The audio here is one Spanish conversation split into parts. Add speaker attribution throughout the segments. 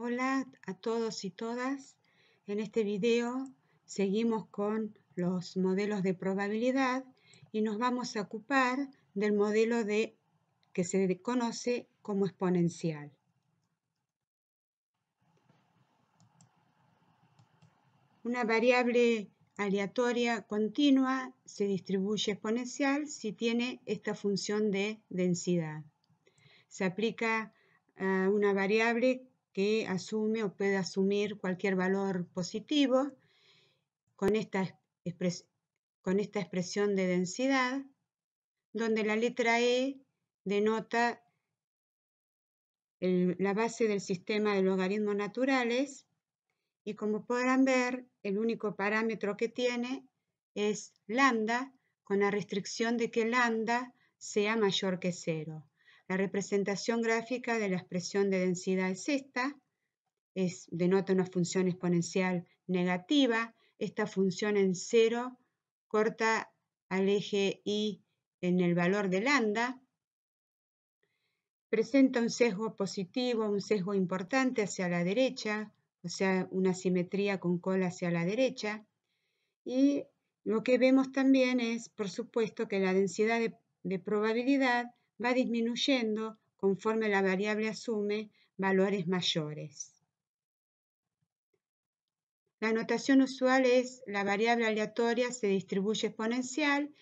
Speaker 1: Hola a todos y todas. En este video seguimos con los modelos de probabilidad y nos vamos a ocupar del modelo de, que se conoce como exponencial. Una variable aleatoria continua se distribuye exponencial si tiene esta función de densidad. Se aplica a una variable que asume o puede asumir cualquier valor positivo con esta, con esta expresión de densidad, donde la letra E denota la base del sistema de logaritmos naturales y como podrán ver, el único parámetro que tiene es lambda, con la restricción de que lambda sea mayor que cero. La representación gráfica de la expresión de densidad es esta, es, denota una función exponencial negativa, esta función en cero corta al eje y en el valor de lambda, presenta un sesgo positivo, un sesgo importante hacia la derecha, o sea, una simetría con cola hacia la derecha. Y lo que vemos también es, por supuesto, que la densidad de probabilidad va disminuyendo conforme la variable asume valores mayores. La notación usual es la variable aleatoria se distribuye exponencial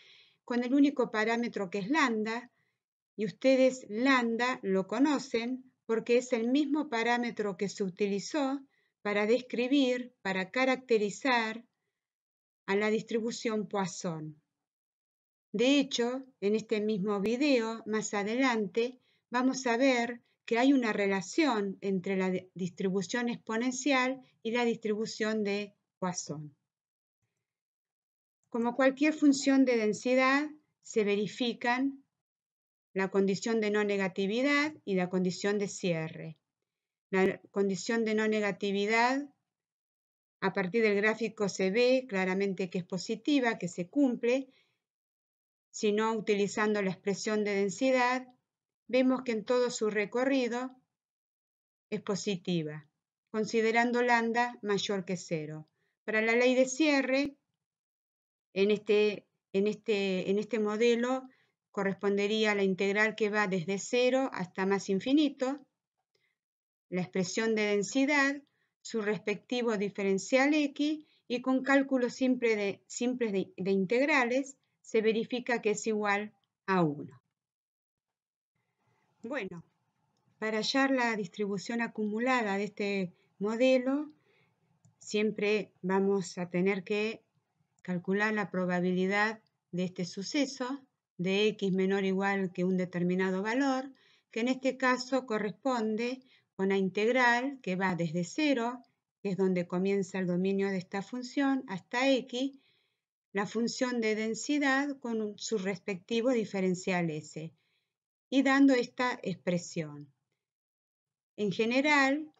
Speaker 1: con el único parámetro que es lambda y ustedes lambda lo conocen porque es el mismo parámetro que se utilizó para describir, para caracterizar a la distribución Poisson. De hecho, en este mismo video, más adelante, vamos a ver que hay una relación entre la distribución exponencial y la distribución de Poisson. Como cualquier función de densidad, se verifican la condición de no negatividad y la condición de cierre. La condición de no negatividad, a partir del gráfico se ve claramente que es positiva, que se cumple, sino utilizando la expresión de densidad, vemos que en todo su recorrido es positiva, considerando lambda mayor que cero. Para la ley de cierre, en este, este, este modelo correspondería la integral que va desde cero hasta más infinito, la expresión de densidad, su respectivo diferencial x y con cálculos simples de integrales, se verifica que es igual a 1. Bueno, para hallar la distribución acumulada de este modelo, siempre vamos a tener que calcular la probabilidad de este suceso de x menor o igual que un determinado valor, que en este caso corresponde con la integral que va desde 0, que es donde comienza el dominio de esta función, hasta x, la función de densidad con su respectivo diferencial S eh, y dando esta expresión. En general,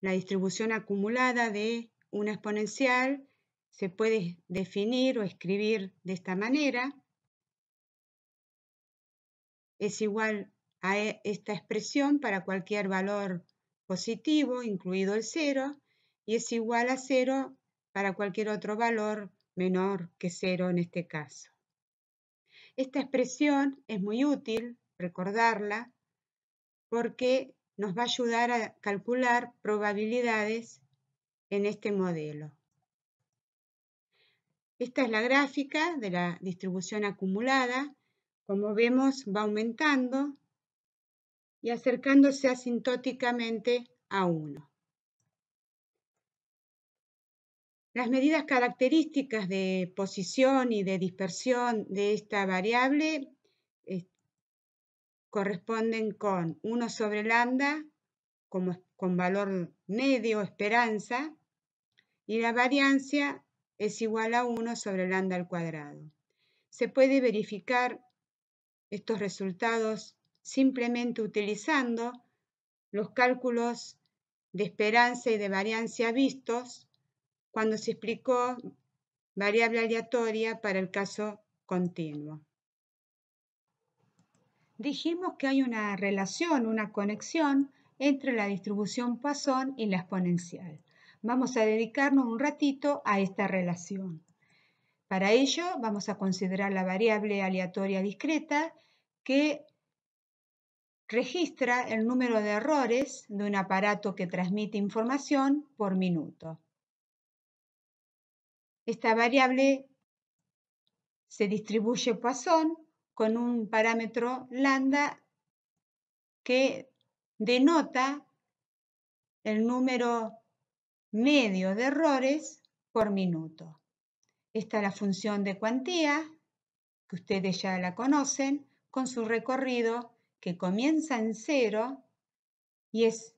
Speaker 1: la distribución acumulada de una exponencial se puede definir o escribir de esta manera. Es igual a e, esta expresión para cualquier valor positivo, incluido el cero, y es igual a cero para cualquier otro valor menor que cero en este caso. Esta expresión es muy útil recordarla porque nos va a ayudar a calcular probabilidades en este modelo. Esta es la gráfica de la distribución acumulada. Como vemos, va aumentando y acercándose asintóticamente a 1. Las medidas características de posición y de dispersión de esta variable eh, corresponden con 1 sobre lambda como, con valor medio, esperanza, y la variancia es igual a 1 sobre lambda al cuadrado. Se puede verificar estos resultados simplemente utilizando los cálculos de esperanza y de variancia vistos cuando se explicó variable aleatoria para el caso continuo. Dijimos que hay una relación, una conexión entre la distribución Poisson y la exponencial. Vamos a dedicarnos un ratito a esta relación. Para ello vamos a considerar la variable aleatoria discreta que registra el número de errores de un aparato que transmite información por minuto. Esta variable se distribuye Poisson con un parámetro lambda que denota el número medio de errores por minuto. Esta es la función de cuantía, que ustedes ya la conocen, con su recorrido que comienza en cero y es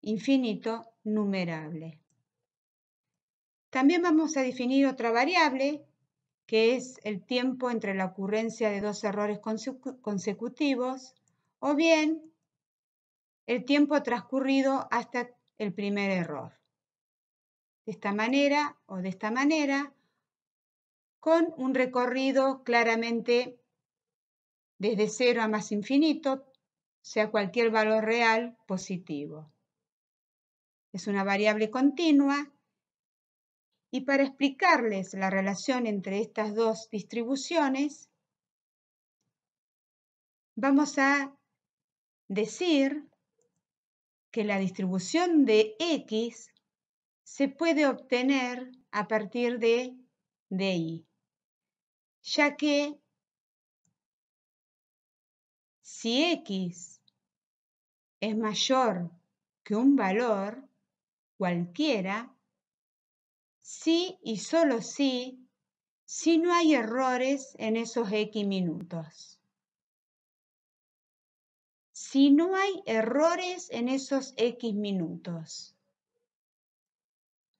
Speaker 1: infinito numerable. También vamos a definir otra variable, que es el tiempo entre la ocurrencia de dos errores consecutivos, o bien el tiempo transcurrido hasta el primer error. De esta manera o de esta manera, con un recorrido claramente desde cero a más infinito, sea cualquier valor real positivo. Es una variable continua y para explicarles la relación entre estas dos distribuciones, vamos a decir que la distribución de X se puede obtener a partir de DI, ya que si X es mayor que un valor cualquiera, sí y solo sí, si no hay errores en esos X minutos. Si no hay errores en esos X minutos.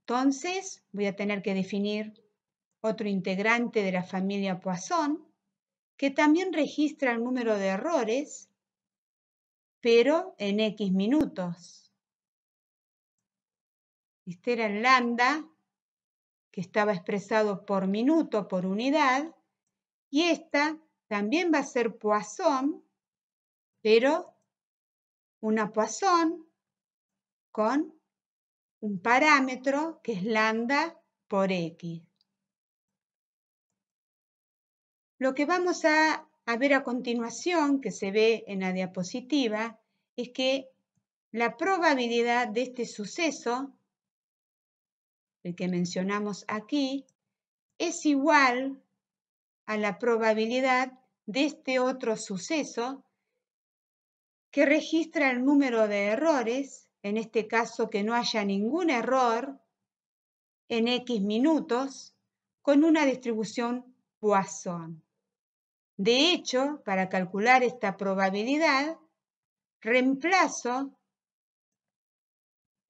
Speaker 1: Entonces voy a tener que definir otro integrante de la familia Poisson, que también registra el número de errores, pero en X minutos. lambda que estaba expresado por minuto, por unidad, y esta también va a ser poisson, pero una poisson con un parámetro que es lambda por x. Lo que vamos a, a ver a continuación, que se ve en la diapositiva, es que la probabilidad de este suceso el que mencionamos aquí, es igual a la probabilidad de este otro suceso que registra el número de errores, en este caso que no haya ningún error en X minutos, con una distribución Poisson. De hecho, para calcular esta probabilidad, reemplazo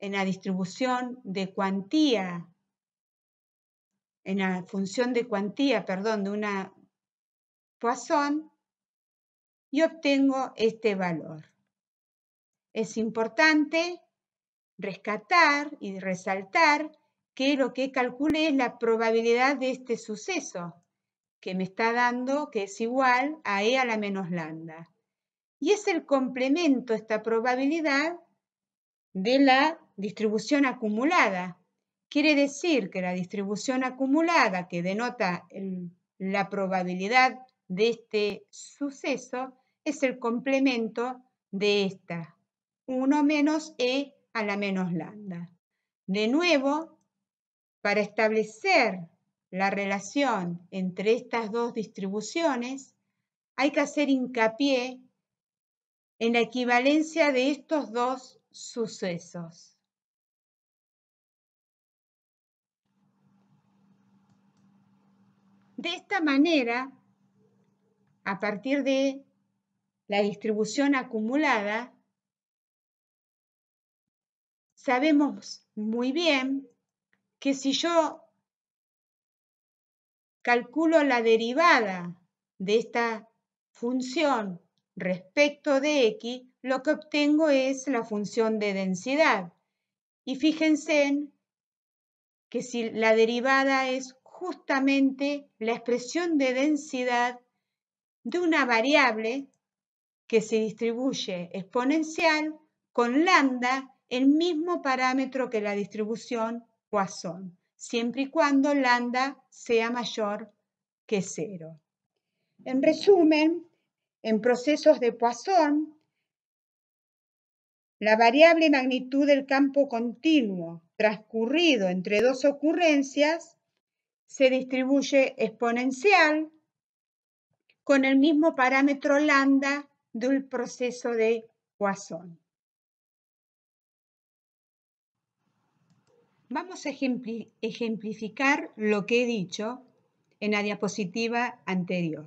Speaker 1: en la distribución de cuantía, en la función de cuantía, perdón, de una poisson y obtengo este valor. Es importante rescatar y resaltar que lo que calculé es la probabilidad de este suceso, que me está dando que es igual a E a la menos lambda. Y es el complemento, esta probabilidad, de la distribución acumulada. Quiere decir que la distribución acumulada que denota la probabilidad de este suceso es el complemento de esta, 1 menos e a la menos lambda. De nuevo, para establecer la relación entre estas dos distribuciones, hay que hacer hincapié en la equivalencia de estos dos sucesos. De esta manera, a partir de la distribución acumulada, sabemos muy bien que si yo calculo la derivada de esta función respecto de x, lo que obtengo es la función de densidad. Y fíjense que si la derivada es justamente la expresión de densidad de una variable que se distribuye exponencial con lambda, el mismo parámetro que la distribución Poisson, siempre y cuando lambda sea mayor que cero. En resumen, en procesos de Poisson, la variable magnitud del campo continuo transcurrido entre dos ocurrencias se distribuye exponencial con el mismo parámetro lambda del proceso de Poisson. Vamos a ejemplificar lo que he dicho en la diapositiva anterior.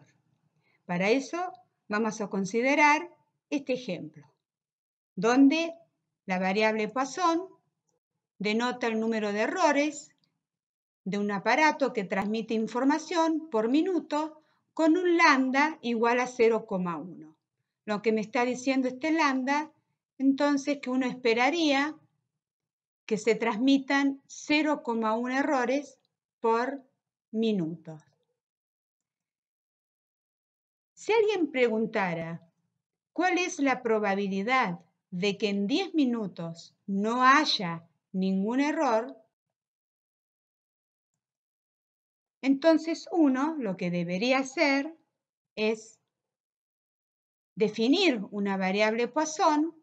Speaker 1: Para eso vamos a considerar este ejemplo, donde la variable Poisson denota el número de errores de un aparato que transmite información por minuto con un lambda igual a 0,1. Lo que me está diciendo este lambda, entonces que uno esperaría que se transmitan 0,1 errores por minuto. Si alguien preguntara, ¿cuál es la probabilidad de que en 10 minutos no haya ningún error? Entonces uno lo que debería hacer es definir una variable Poisson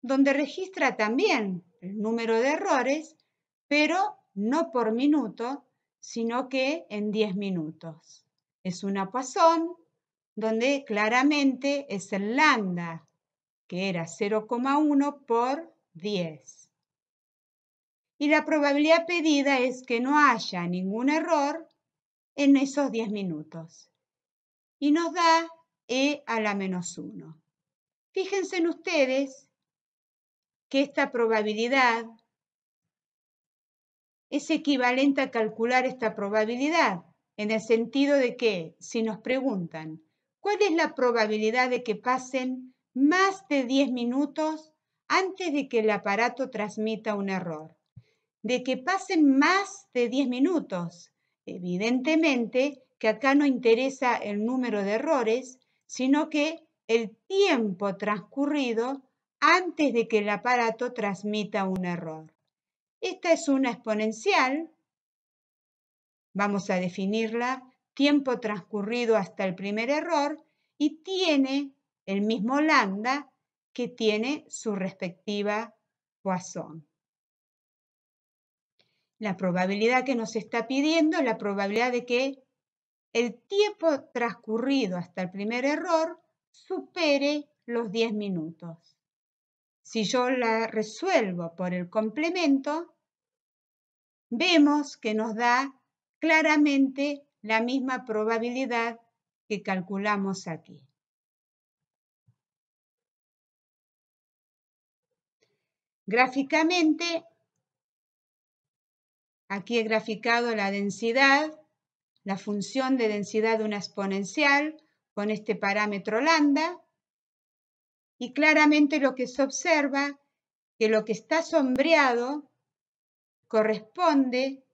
Speaker 1: donde registra también el número de errores, pero no por minuto, sino que en 10 minutos. Es una Poisson donde claramente es el lambda, que era 0,1 por 10. Y la probabilidad pedida es que no haya ningún error en esos 10 minutos. Y nos da e a la menos 1. Fíjense ustedes que esta probabilidad es equivalente a calcular esta probabilidad, en el sentido de que si nos preguntan, ¿cuál es la probabilidad de que pasen más de 10 minutos antes de que el aparato transmita un error? De que pasen más de 10 minutos. Evidentemente que acá no interesa el número de errores, sino que el tiempo transcurrido antes de que el aparato transmita un error. Esta es una exponencial. Vamos a definirla tiempo transcurrido hasta el primer error y tiene el mismo lambda que tiene su respectiva Poisson. La probabilidad que nos está pidiendo es la probabilidad de que el tiempo transcurrido hasta el primer error supere los 10 minutos. Si yo la resuelvo por el complemento, vemos que nos da claramente la misma probabilidad que calculamos aquí. Gráficamente Aquí he graficado la densidad, la función de densidad de una exponencial con este parámetro lambda. Y claramente lo que se observa que lo que está sombreado corresponde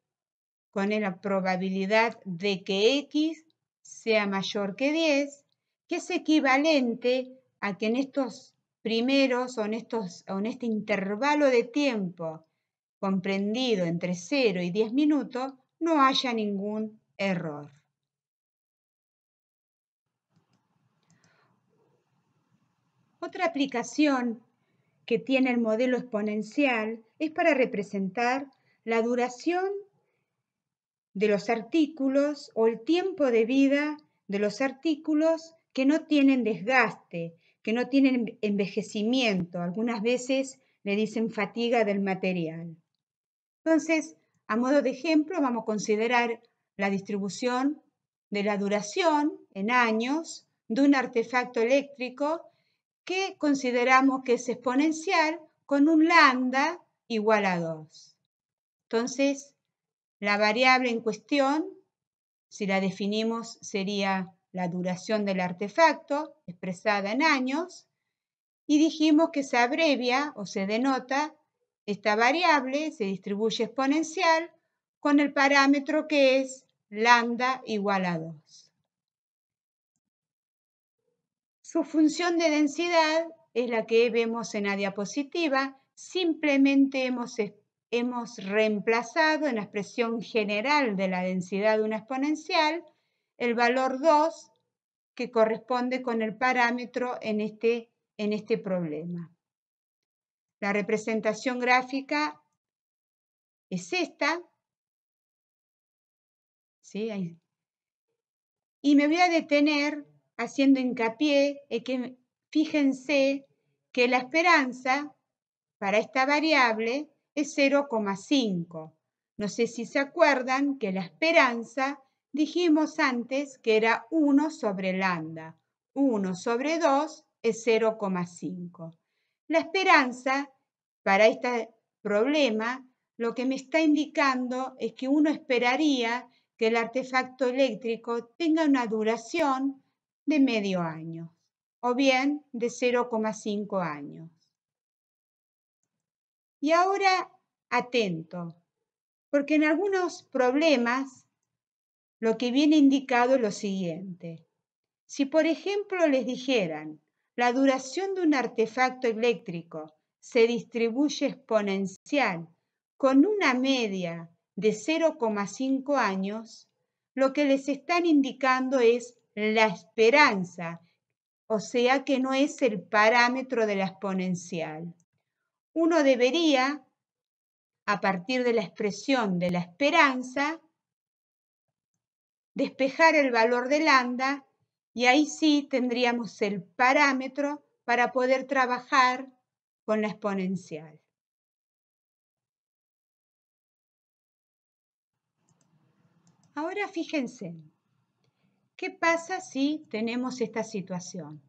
Speaker 1: con la probabilidad de que x sea mayor que 10, que es equivalente a que en estos primeros o estos, o en este intervalo de tiempo comprendido entre 0 y 10 minutos no haya ningún error. Otra aplicación que tiene el modelo exponencial es para representar la duración de los artículos o el tiempo de vida de los artículos que no tienen desgaste, que no tienen envejecimiento. Algunas veces le dicen fatiga del material. Entonces, a modo de ejemplo, vamos a considerar la distribución de la duración en años de un artefacto eléctrico que consideramos que es exponencial con un lambda igual a 2. Entonces, la variable en cuestión, si la definimos, sería la duración del artefacto expresada en años, y dijimos que se abrevia o se denota esta variable se distribuye exponencial con el parámetro que es lambda igual a 2. Su función de densidad es la que vemos en la diapositiva. Simplemente hemos, reemplazado en la expresión general de la densidad de una exponencial el valor 2 que corresponde con el parámetro en este, este problema. La representación gráfica es esta. Y me voy a detener haciendo hincapié en que fíjense que la esperanza para esta variable es 0,5. No sé si se acuerdan que la esperanza dijimos antes que era 1 sobre lambda. 1 sobre 2 es 0,5. La esperanza para este problema lo que me está indicando es que uno esperaría que el artefacto eléctrico tenga una duración de medio año o bien de 0,5 años. Y ahora atento, porque en algunos problemas lo que viene indicado es lo siguiente. Si por ejemplo les dijeran la duración de un artefacto eléctrico se distribuye exponencial con una media de 0,5 años, lo que les están indicando es la esperanza, o sea que no es el parámetro de la exponencial. Uno debería, a partir de la expresión de la esperanza, despejar el valor de lambda y ahí sí tendríamos el parámetro para poder trabajar con la exponencial. Ahora fíjense, ¿qué pasa si tenemos esta situación?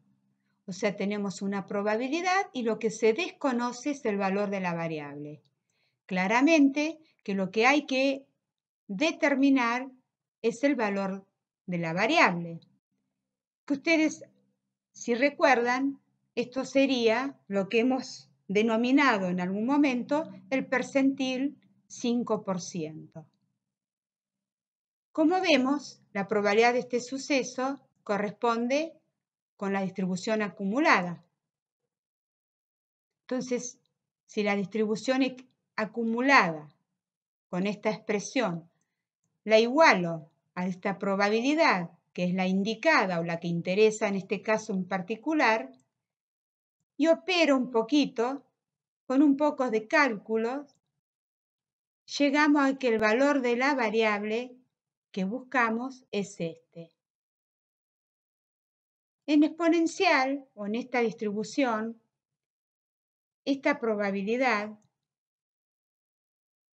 Speaker 1: O sea, tenemos una probabilidad y lo que se desconoce es el valor de la variable. Claramente que lo que hay que determinar es el valor de la variable ustedes, si recuerdan, esto sería lo que hemos denominado en algún momento el percentil 5%. Como vemos, la probabilidad de este suceso corresponde con la distribución acumulada. Entonces, si la distribución acumulada con esta expresión la igualo a esta probabilidad que es la indicada o la que interesa en este caso en particular, y opero un poquito, con un poco de cálculos, llegamos a que el valor de la variable que buscamos es este. En exponencial o en esta distribución, esta probabilidad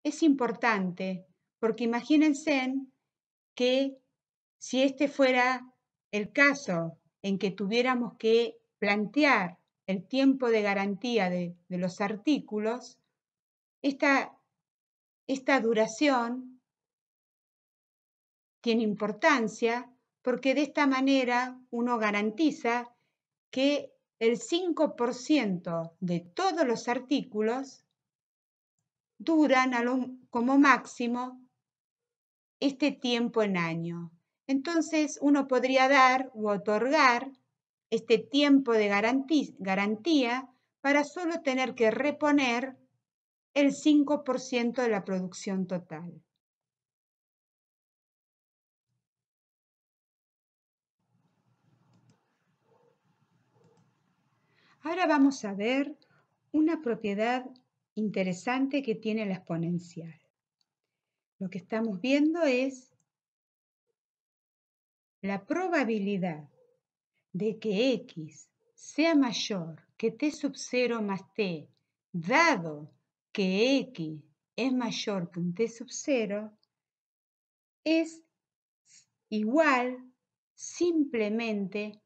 Speaker 1: es importante porque imagínense que si este fuera el caso en que tuviéramos que plantear el tiempo de garantía de, los artículos, esta, esta duración tiene importancia porque de esta manera uno garantiza que el 5% de todos los artículos duran como máximo este tiempo en año. Entonces uno podría dar u otorgar este tiempo de garantía para solo tener que reponer el 5% de la producción total. Ahora vamos a ver una propiedad interesante que tiene la exponencial. Lo que estamos viendo es la probabilidad de que x sea mayor que t sub 0 más t, dado que x es mayor que un t sub 0, es igual simplemente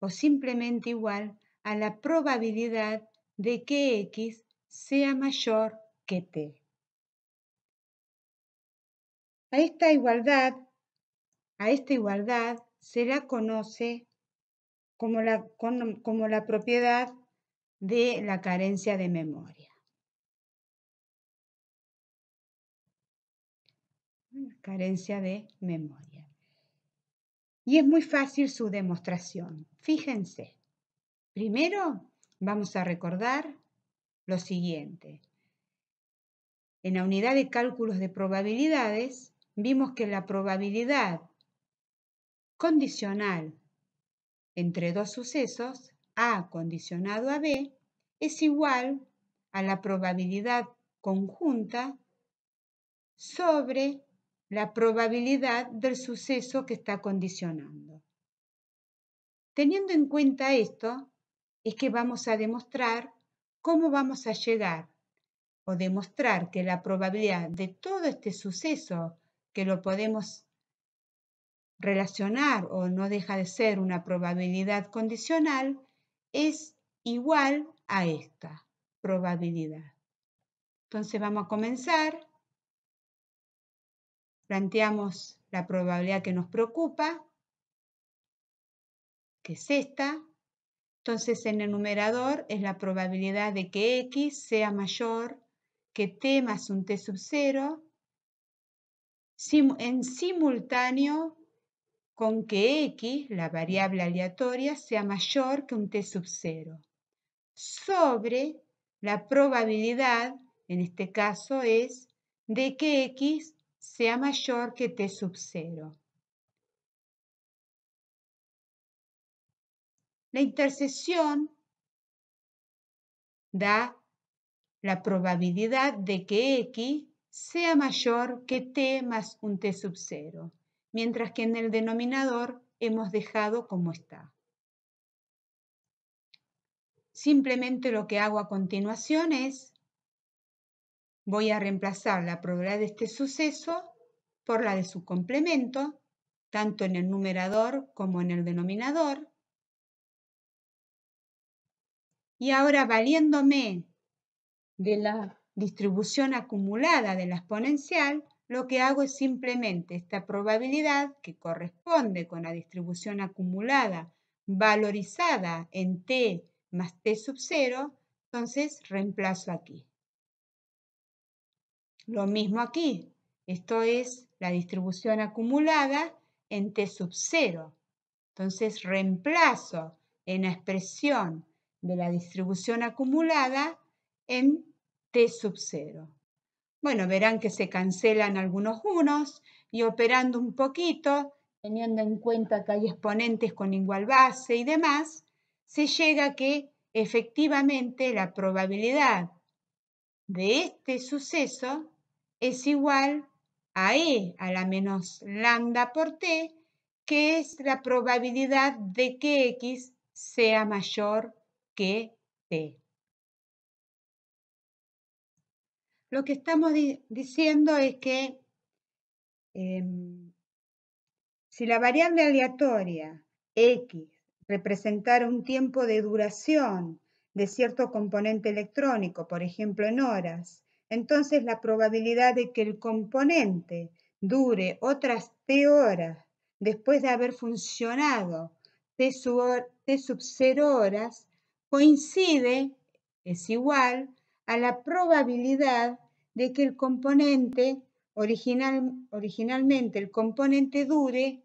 Speaker 1: o simplemente igual a la probabilidad de que x sea mayor que t. A esta igualdad a esta igualdad se la conoce como la, como la propiedad de la carencia de memoria. Carencia de memoria. Y es muy fácil su demostración. Fíjense. Primero vamos a recordar lo siguiente. En la unidad de cálculos de probabilidades vimos que la probabilidad condicional entre dos sucesos, A condicionado a B, es igual a la probabilidad conjunta sobre la probabilidad del suceso que está condicionando. Teniendo en cuenta esto, es que vamos a demostrar cómo vamos a llegar o demostrar que la probabilidad de todo este suceso que lo podemos relacionar o no deja de ser una probabilidad condicional, es igual a esta probabilidad. Entonces vamos a comenzar. Planteamos la probabilidad que nos preocupa, que es esta. Entonces en el numerador es la probabilidad de que x sea mayor que t más un t sub cero. en simultáneo con que x, la mm. variable aleatoria, sea mayor que un t sub 0, sobre la probabilidad, en este caso es, de que x sea mayor que t sub 0. La intersección da la probabilidad de que x sea mayor que t más un t sub 0 mientras que en el denominador hemos dejado como está. Simplemente lo que hago a continuación es, voy a reemplazar la probabilidad de este suceso por la de su complemento, tanto en el numerador como en el denominador. Y ahora valiéndome de la distribución acumulada de la exponencial, lo que hago es simplemente esta probabilidad que corresponde con la distribución acumulada valorizada en t más t sub 0, entonces reemplazo aquí. Lo mismo aquí, esto es la distribución acumulada en t sub 0. Entonces reemplazo en la expresión de la distribución acumulada en t sub 0. Bueno, verán que se cancelan algunos unos y operando un poquito, teniendo en cuenta que hay exponentes con igual base y demás, se llega a que efectivamente la probabilidad de este suceso es igual a E a la menos lambda por T, que es la probabilidad de que X sea mayor que T. Lo que estamos diciendo es que em, si la variable aleatoria X representara un tiempo de duración de cierto componente electrónico, por ejemplo en horas, entonces la probabilidad de que el componente dure otras T horas después de haber funcionado T sub, T sub 0 horas coincide, es igual a la probabilidad de que el componente, originalmente el componente dure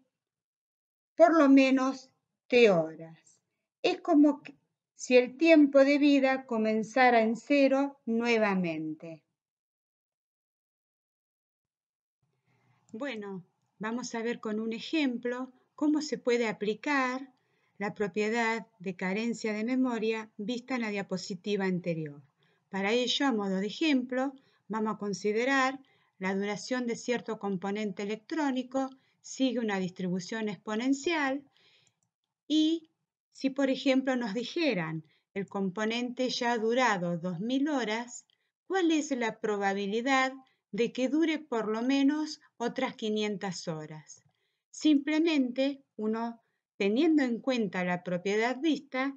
Speaker 1: por lo menos T horas. Es como si el tiempo de vida comenzara en cero nuevamente. Bueno, vamos a ver con un ejemplo cómo se puede aplicar la propiedad de carencia de memoria vista en la diapositiva anterior. Para ello, a modo de ejemplo, vamos a considerar la duración de cierto componente electrónico sigue una distribución exponencial y si por ejemplo nos dijeran el componente ya ha durado 2000 horas, ¿cuál es la probabilidad de que dure por lo menos otras 500 horas? Simplemente uno, teniendo en cuenta la propiedad vista,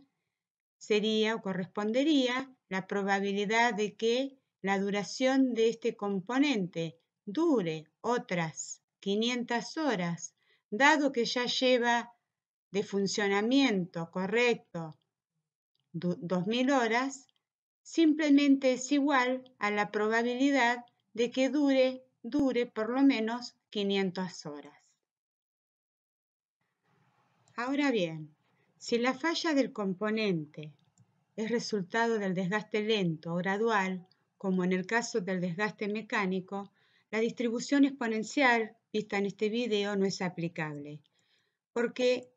Speaker 1: sería o correspondería la probabilidad de que la duración de este componente dure otras 500 horas, dado que ya lleva de funcionamiento correcto 2.000 horas, simplemente es igual a la probabilidad de que dure, dure por lo menos 500 horas. Ahora bien, si la falla del componente es resultado del desgaste lento o gradual, como en el caso del desgaste mecánico, la distribución exponencial vista en este video no es aplicable, porque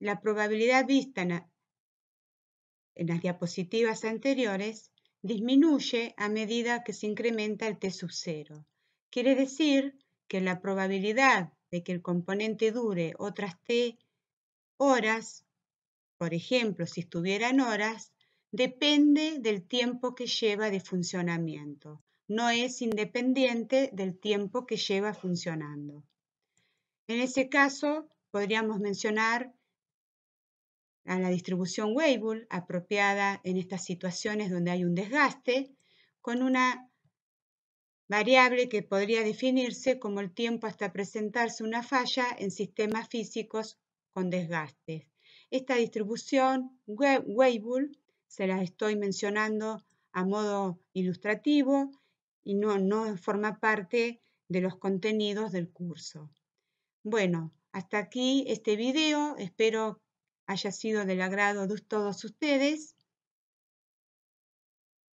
Speaker 1: la probabilidad vista en, las diapositivas anteriores disminuye a medida que se incrementa el T sub 0. Quiere decir que la probabilidad de que el componente dure otras T horas, por ejemplo, si estuvieran horas, depende del tiempo que lleva de funcionamiento, no es independiente del tiempo que lleva funcionando. En ese caso, podríamos mencionar a la distribución Weibull, apropiada en estas situaciones donde hay un desgaste, con una variable que podría definirse como el tiempo hasta presentarse una falla en sistemas físicos con desgastes. Esta distribución Weibull se las estoy mencionando a modo ilustrativo y no, no forma parte de los contenidos del curso. Bueno, hasta aquí este video. Espero haya sido del agrado de todos ustedes.